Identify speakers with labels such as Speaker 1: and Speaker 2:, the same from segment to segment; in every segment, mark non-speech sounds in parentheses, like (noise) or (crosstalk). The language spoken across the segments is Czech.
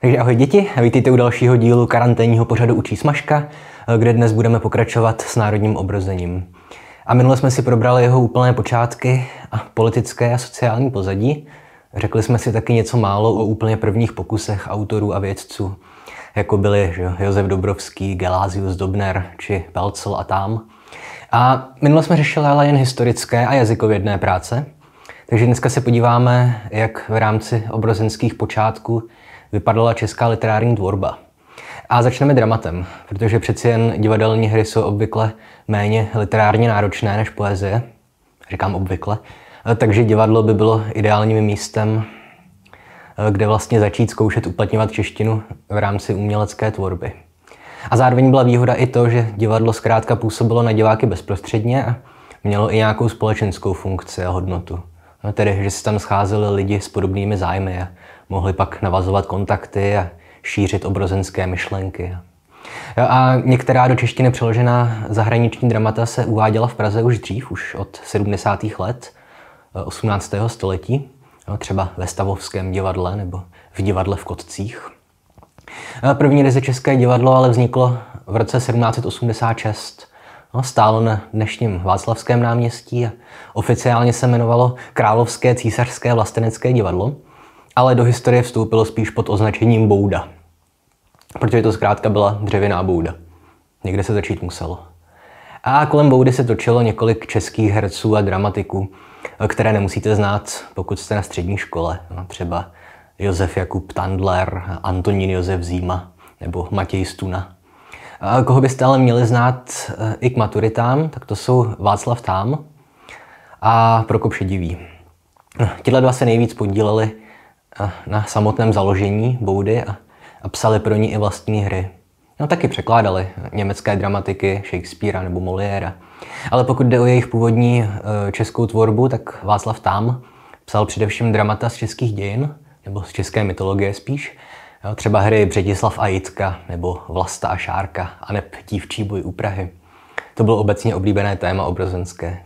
Speaker 1: Takže ahoj děti, vítejte u dalšího dílu karanténního pořadu Učí smažka, eh, kde dnes budeme pokračovat s národním obrozením. A minule jsme si probrali jeho úplné počátky a politické a sociální pozadí. Řekli jsme si taky něco málo o úplně prvních pokusech autorů a vědců, jako byli že, Josef Dobrovský, Gelázius Dobner či Pelcel a tam. A minule jsme řešili ale jen historické a jazykovědné práce, takže dneska se podíváme, jak v rámci obrozenských počátků vypadala česká literární tvorba. A začneme dramatem, protože přeci jen divadelní hry jsou obvykle méně literárně náročné než poezie. Říkám obvykle. Eh, takže divadlo by bylo ideálním místem, eh, kde vlastně začít zkoušet uplatňovat češtinu v rámci umělecké tvorby. A zároveň byla výhoda i to, že divadlo zkrátka působilo na diváky bezprostředně a mělo i nějakou společenskou funkci a hodnotu. No tedy, že se tam scházeli lidi s podobnými zájmy a mohli pak navazovat kontakty a šířit obrozenské myšlenky. A některá do češtiny přeložená zahraniční dramata se uváděla v Praze už dřív, už od 70. let 18. Eh, století, no, třeba ve Stavovském divadle nebo v divadle v Kotcích. Eh, první české divadlo ale vzniklo v roce 1786. No, stálo na dnešním Václavském náměstí a oficiálně se jmenovalo Královské císařské vlastenecké divadlo – ale do historie vstoupilo spíš pod označením bouda. Protože to zkrátka byla dřevěná bouda. Někde se začít muselo. A kolem boudy se točilo několik českých herců a dramatiků, které nemusíte znát, pokud jste na střední škole. No, třeba Josef Jakub Tandler, Antonín Josef Zíma nebo Matěj Stuna. A koho byste ale měli znát eh, i k maturitám, tak to jsou Václav Tám a Prokop Šedivý. Hm, tihle dva se nejvíc podíleli na samotném založení Boudy a, a psali pro ní i vlastní hry. No taky překládali německé dramatiky Shakespearea nebo Moliéra. Ale pokud jde o jejich původní e, českou tvorbu, tak Václav Tám psal především dramata z českých dějin, nebo z české mytologie spíš, jo, e, třeba hry Břetislav a Jitka, nebo Vlasta a Šárka, aneb Dívčí boj u Prahy. To bylo obecně oblíbené téma obrozenské,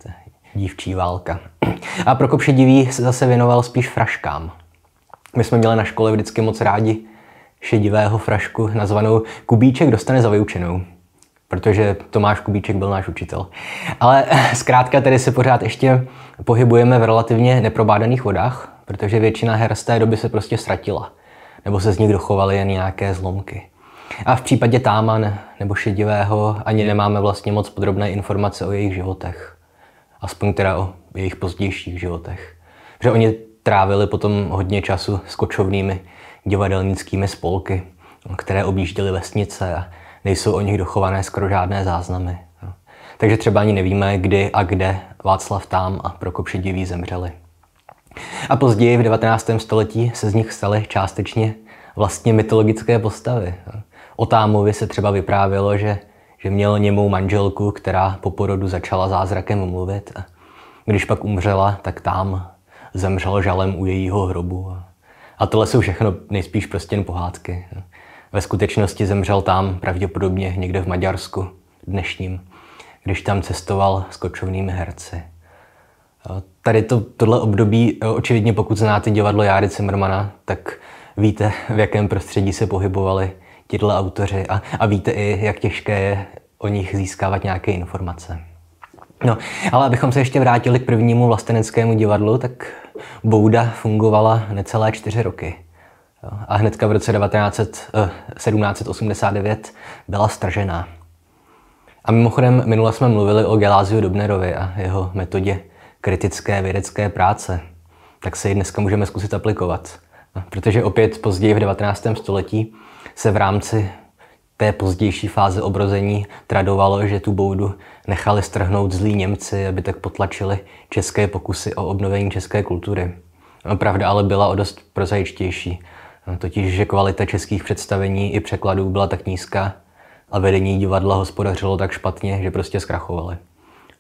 Speaker 1: dívčí válka. A Prokop Šedivý se zase věnoval spíš fraškám, my jsme měli na škole vždycky moc rádi šedivého frašku nazvanou Kubíček dostane za vyučenou protože Tomáš Kubíček byl náš učitel. Ale (laughs) zkrátka tedy se pořád ještě pohybujeme v relativně neprobádaných vodách, protože většina her z té doby se prostě ztratila, nebo se z nich dochovaly jen nějaké zlomky. A v případě Táman nebo Šedivého ani nemáme vlastně moc podrobné informace o jejich životech. Aspoň teda o jejich pozdějších životech. Že oni trávili potom hodně času s kočovnými divadelnickými spolky, které objížděly vesnice a nejsou o nich dochované skoro žádné záznamy. Takže třeba ani nevíme, kdy a kde Václav Tám a Prokop Šedivý zemřeli. A později v 19. století se z nich staly částečně vlastně mytologické postavy. O Támovi se třeba vyprávělo, že, že měl němou manželku, která po porodu začala zázrakem mluvit. A když pak umřela, tak Tám zemřel žalem u jejího hrobu. A, a tohle jsou všechno nejspíš prostě jen pohádky. Ve skutečnosti zemřel tam, pravděpodobně někde v Maďarsku dnešním, když tam cestoval s kočovnými herci. Tady to, tohle období, e, očividně pokud znáte divadlo Járy Cimrmana, tak víte, v jakém prostředí se pohybovali tyhle autoři a, a víte i, jak těžké je o nich získávat nějaké informace. No, ale abychom se ještě vrátili k prvnímu vlasteneckému divadlu, tak Bouda fungovala necelé čtyři roky. A hnedka v roce 19, eh, 1789 byla stržená. A mimochodem, minule jsme mluvili o Geláziu Dobnerovi a jeho metodě kritické vědecké práce. Tak se ji dneska můžeme zkusit aplikovat. No, protože opět později v 19. století se v rámci té pozdější fázi obrození tradovalo, že tu boudu nechali strhnout zlí Němci, aby tak potlačili české pokusy o obnovení české kultury. No, pravda ale byla o dost prozaičtější, no, totiž že kvalita českých představení i překladů byla tak nízká a vedení divadla hospodařilo tak špatně, že prostě zkrachovali.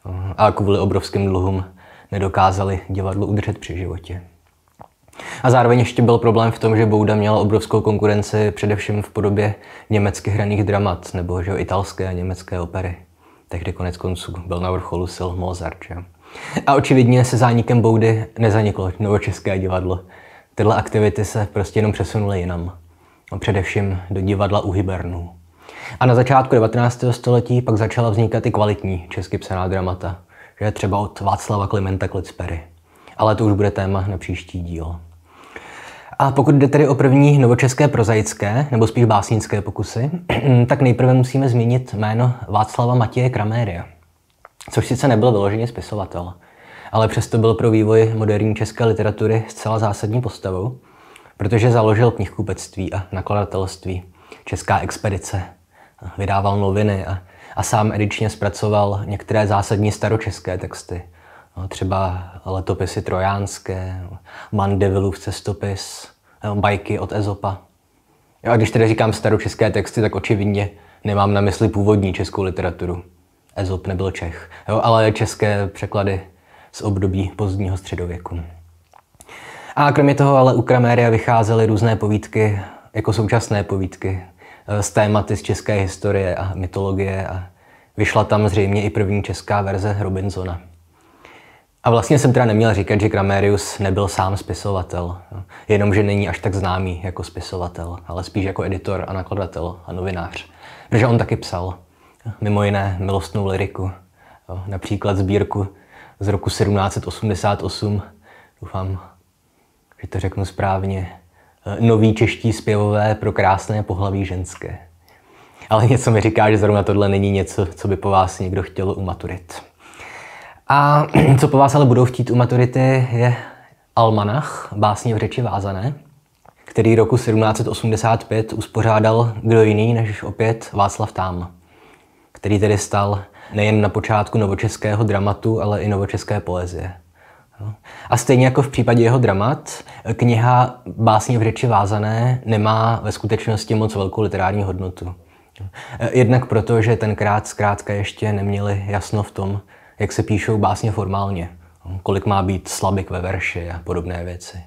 Speaker 1: No, a kvůli obrovským dluhům nedokázali divadlo udržet při životě. A zároveň ještě byl problém v tom, že Bouda měla obrovskou konkurenci především v podobě německých hraných dramat, nebo že italské a německé opery. Tehdy konec konců byl na vrcholu sil Mozart, že? A očividně se zánikem Boudy nezaniklo novočeské divadlo. Tyhle aktivity se prostě jenom přesunuly jinam. A především do divadla u Hibernů. A na začátku 19. století pak začala vznikat i kvalitní česky psaná dramata. Že třeba od Václava Klimenta Klitspery ale to už bude téma na příští díl. A pokud jde tedy o první novočeské prozaické, nebo spíš básnické pokusy, (clears throat) tak nejprve musíme zmínit jméno Václava Matěje Kraméria, což sice nebyl vyloženě spisovatel, ale přesto byl pro vývoj moderní české literatury zcela zásadní postavou, protože založil knihkupectví a nakladatelství, česká expedice, vydával noviny a, a sám edičně zpracoval některé zásadní staročeské texty – No, třeba letopisy trojánské, Mandevilův cestopis, no, bajky od Ezopa. A když tedy říkám staročeské texty, tak očividně nemám na mysli původní českou literaturu. Ezop nebyl Čech, jo, ale české překlady z období pozdního středověku. A kromě toho ale u Kraméria vycházely různé povídky, jako současné povídky, z eh, tématy z české historie a mytologie a vyšla tam zřejmě i první česká verze Robinsona. A vlastně jsem teda neměl říkat, že Gramerius nebyl sám spisovatel, jenomže není až tak známý jako spisovatel, ale spíš jako editor a nakladatel a novinář. Protože on taky psal, mimo jiné milostnou liriku, například sbírku z roku 1788, doufám, že to řeknu správně, noví čeští zpěvové pro krásné pohlaví ženské. Ale něco mi říká, že zrovna tohle není něco, co by po vás někdo chtěl umaturit. A (clears throat) co po vás ale budou chtít u maturity je Almanach, básně v řeči vázané, který roku 1785 uspořádal kdo jiný než opět Václav Tám, který tedy stal nejen na počátku novočeského dramatu, ale i novočeské poezie. A stejně jako v případě jeho dramat, kniha Básně v řeči vázané nemá ve skutečnosti moc velkou literární hodnotu. E, jednak proto, že tenkrát zkrátka ještě neměli jasno v tom, jak se píšou básně formálně. Kolik má být slabik ve verši a podobné věci.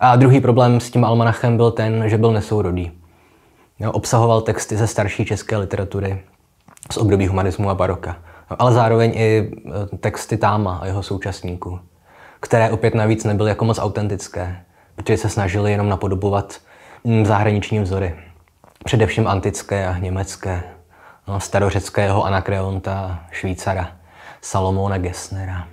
Speaker 1: A druhý problém s tím almanachem byl ten, že byl nesourodý. Obsahoval texty ze starší české literatury z období humanismu a baroka, no, ale zároveň i e, texty Táma a jeho současníků, které opět navíc nebyly jako moc autentické, protože se snažili jenom napodobovat mm, zahraniční vzory, především antické a německé, no, starořeckého Anakreonta Švýcara. Salomona Gessnera.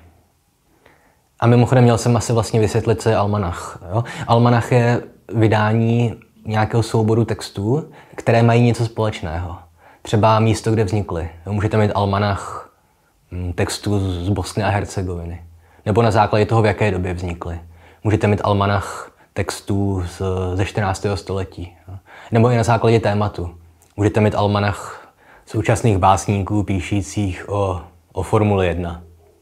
Speaker 1: A mimochodem měl jsem asi vlastně vysvětlit, co je almanach. Jo? Almanach je vydání nějakého souboru textů, které mají něco společného. Třeba místo, kde vznikly. Můžete mít almanach hm, textů z Bosny a Hercegoviny. Nebo na základě toho, v jaké době vznikly. Můžete mít almanach textů z, ze 14. století. Nebo i na základě tématu. Můžete mít almanach současných básníků píšících o o Formule 1.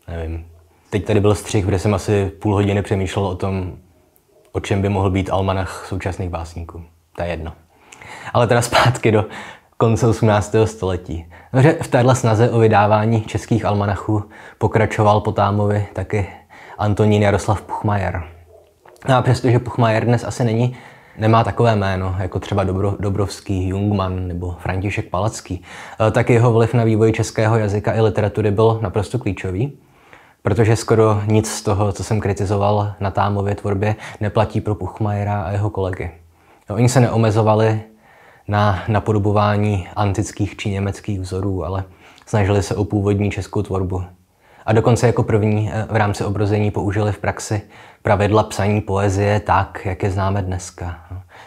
Speaker 1: Nevím. Teď tady byl střih, kde jsem asi půl hodiny přemýšlel o tom, o čem by mohl být almanach současných básníků. To je jedno. Ale teda zpátky do konce 18. století. V téhle snaze o vydávání českých almanachů pokračoval po Támovi taky Antonín Jaroslav Puchmajer. No a přestože Puchmajer dnes asi není nemá takové jméno, jako třeba Dobro, Dobrovský, Jungman nebo František Palacký, eh, tak jeho vliv na vývoj českého jazyka i literatury byl naprosto klíčový, protože skoro nic z toho, co jsem kritizoval na Támově tvorbě, neplatí pro Puchmajera a jeho kolegy. No, oni se neomezovali na napodobování antických či německých vzorů, ale snažili se o původní českou tvorbu a dokonce jako první eh, v rámci obrození použili v praxi pravidla psaní poezie tak, jak je známe dneska.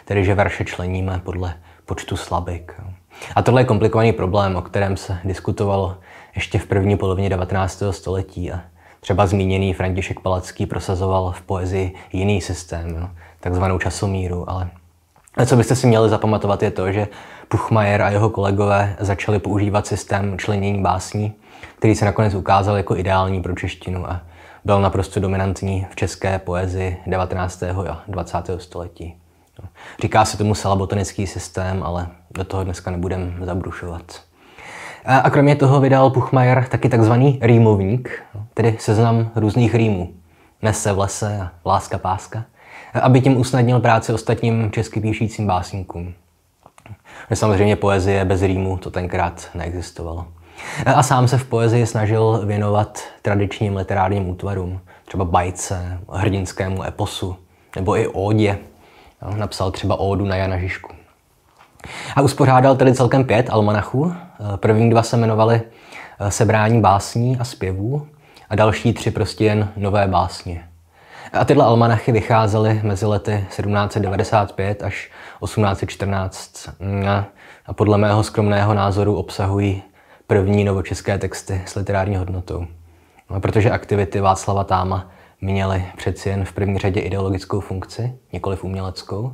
Speaker 1: Tedy, že verše členíme podle počtu slabik. A tohle je komplikovaný problém, o kterém se diskutovalo ještě v první polovině 19. století a třeba zmíněný František Palacký prosazoval v poezii jiný systém, no, takzvanou časomíru, ale co byste si měli zapamatovat je to, že Puchmajer a jeho kolegové začali používat systém členění básní, který se nakonec ukázal jako ideální pro češtinu a byl naprosto dominantní v české poezii 19. a 20. století. No. Říká se tomu salabotonický systém, ale do toho dneska nebudem zabrušovat. A kromě toho vydal Puchmajer taky takzvaný rýmovník, no, tedy seznam různých rýmů. Nese v lese a láska páska – aby tím usnadnil práci ostatním česky píšícím básníkům. Samozřejmě poezie bez rýmu to tenkrát neexistovalo. A sám se v poezii snažil věnovat tradičním literárním útvarům, třeba bajce, hrdinskému eposu, nebo i ódě. Napsal třeba ódu na Jana Žižku. A uspořádal tedy celkem pět almanachů. První dva se jmenovaly eh, Sebrání básní a zpěvů a další tři prostě jen Nové básně. A tyhle almanachy vycházely mezi lety 1795 až 1814 mm, a podle mého skromného názoru obsahují první novočeské texty s literární hodnotou. No, protože aktivity Václava Táma měly přeci jen v první řadě ideologickou funkci, v uměleckou.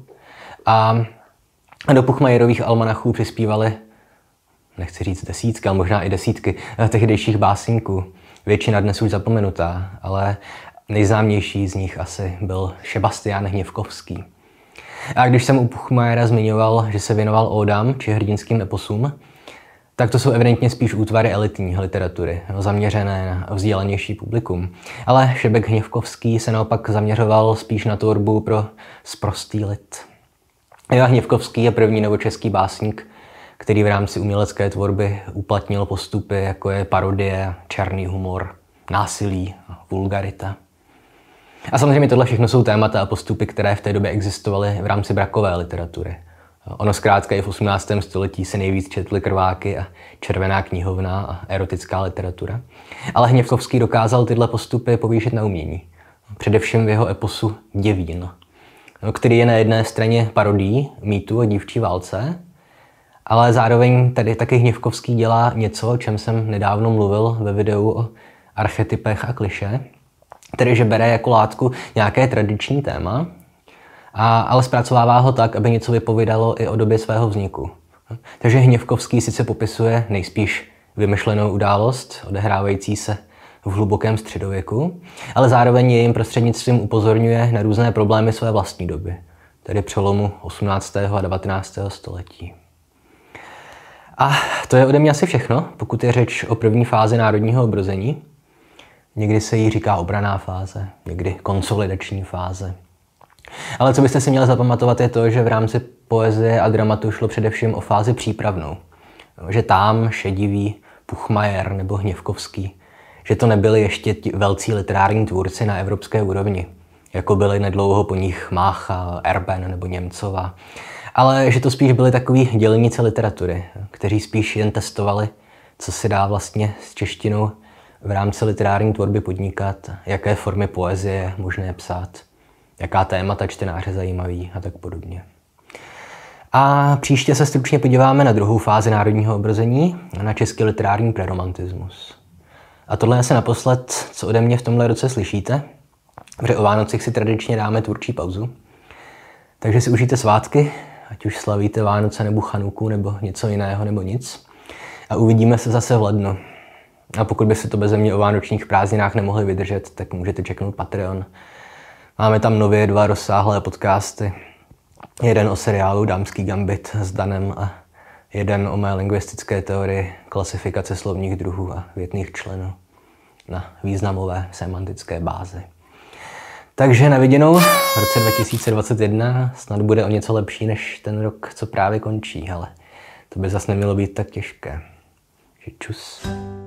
Speaker 1: A do Puchmajerových almanachů přispívaly, nechci říct desítky, ale možná i desítky eh, tehdejších básníků. Většina dnes už zapomenutá, ale Nejznámější z nich asi byl Sebastian Hněvkovský. A když jsem u Puchmajera zmiňoval, že se věnoval ódám či hrdinským eposům, tak to jsou evidentně spíš útvary elitní literatury, zaměřené na vzdělanější publikum. Ale Šebek Hněvkovský se naopak zaměřoval spíš na tvorbu pro sprostý lid. Jo, Hněvkovský je první novočeský básník, který v rámci umělecké tvorby uplatnil postupy, jako je parodie, černý humor, násilí, vulgarita. A samozřejmě tohle všechno jsou témata a postupy, které v té době existovaly v rámci brakové literatury. Ono zkrátka i v 18. století se nejvíc četly krváky a červená knihovna a erotická literatura. Ale Hněvkovský dokázal tyhle postupy povýšit na umění. Především v jeho eposu Děvín, který je na jedné straně parodií mýtu a dívčí válce, ale zároveň tady taky Hněvkovský dělá něco, o čem jsem nedávno mluvil ve videu o archetypech a kliše, Tedy, že bere jako látku nějaké tradiční téma, a, ale zpracovává ho tak, aby něco vypovídalo i o době svého vzniku. Takže Hněvkovský sice popisuje nejspíš vymyšlenou událost, odehrávající se v hlubokém středověku, ale zároveň jejím prostřednictvím upozorňuje na různé problémy své vlastní doby, tedy přelomu 18. a 19. století. A to je ode mě asi všechno, pokud je řeč o první fázi národního obrození. Někdy se jí říká obraná fáze, někdy konsolidační fáze. Ale co byste si měli zapamatovat je to, že v rámci poezie a dramatu šlo především o fázi přípravnou. Že tam šedivý Puchmajer nebo Hněvkovský, že to nebyli ještě ti velcí literární tvůrci na evropské úrovni, jako byli nedlouho po nich Mácha, Erben nebo Němcova, ale že to spíš byli takový dělnice literatury, kteří spíš jen testovali, co si dá vlastně s češtinou v rámci literární tvorby podnikat, jaké formy poezie je možné psát, jaká témata čtenáře zajímaví a tak podobně. A příště se stručně podíváme na druhou fázi národního obrození, na český literární preromantismus. A tohle je se naposled, co ode mě v tomhle roce slyšíte, protože o Vánocích si tradičně dáme tvůrčí pauzu. Takže si užijte svátky, ať už slavíte Vánoce nebo Chanuku nebo něco jiného nebo nic. A uvidíme se zase v lednu. A pokud byste to bez mě o vánočních prázdninách nemohli vydržet, tak můžete čeknout Patreon. Máme tam nově dva rozsáhlé podcasty. Jeden o seriálu Dámský gambit s Danem a jeden o mé lingvistické teorii klasifikace slovních druhů a větných členů na významové semantické bázi. Takže na viděnou v roce 2021 snad bude o něco lepší než ten rok, co právě končí, ale to by zase nemělo být tak těžké. Že čus.